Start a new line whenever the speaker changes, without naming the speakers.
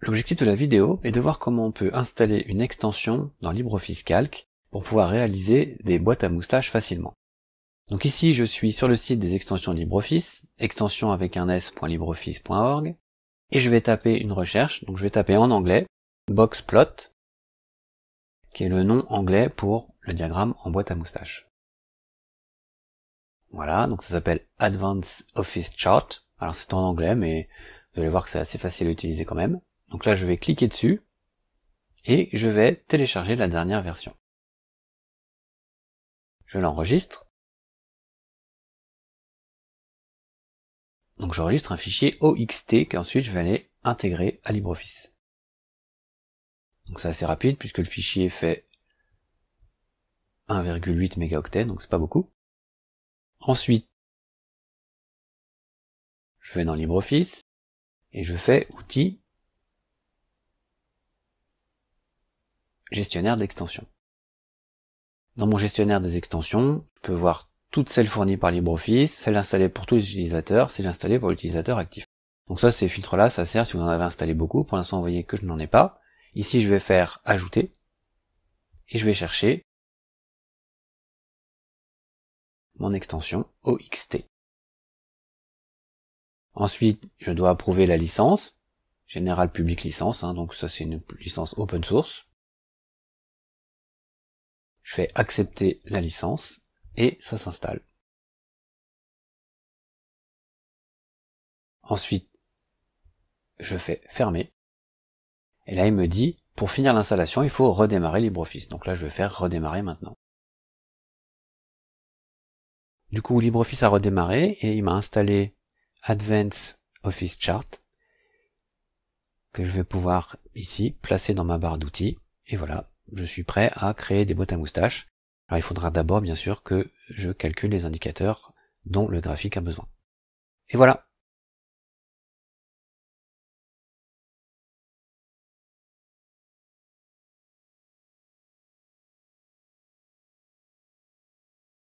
L'objectif de la vidéo est de voir comment on peut
installer une extension dans LibreOffice Calc pour pouvoir réaliser des boîtes à moustaches facilement. Donc ici, je suis sur le site des extensions LibreOffice, extension avec un s.libreoffice.org, et je vais taper une recherche, donc je vais taper en anglais boxplot, qui est le nom anglais pour le diagramme en boîte à moustache. Voilà, donc ça s'appelle Advanced Office Chart. Alors c'est en anglais, mais vous allez voir que c'est assez facile à utiliser quand même. Donc là, je vais cliquer dessus et
je vais télécharger la dernière version. Je l'enregistre. Donc j'enregistre un fichier OXT qu'ensuite je vais aller intégrer à LibreOffice. Donc c'est
assez rapide puisque le fichier fait 1,8 mégaoctets, donc c'est pas beaucoup.
Ensuite, je vais dans LibreOffice et je fais outils
gestionnaire d'extensions Dans mon gestionnaire des extensions, je peux voir toutes celles fournies par LibreOffice, celles installées pour tous les utilisateurs, celles installées pour l'utilisateur actif. Donc ça, ces filtres-là, ça sert si vous en avez installé beaucoup. Pour l'instant, vous voyez que je n'en ai pas. Ici, je vais faire
ajouter. Et je vais chercher mon extension OXT. Ensuite,
je dois approuver la licence, générale public licence, hein, donc ça c'est une licence open source
je fais accepter la licence et ça s'installe. Ensuite, je fais fermer. Et là, il me dit, pour finir
l'installation, il faut redémarrer LibreOffice. Donc là, je vais faire redémarrer maintenant. Du coup, LibreOffice a redémarré et il m'a installé Advanced Office Chart que je vais pouvoir ici placer dans ma barre d'outils. Et voilà, je suis prêt à créer des bottes à moustache. Alors il faudra d'abord bien sûr que je
calcule les indicateurs dont le graphique a besoin. Et voilà,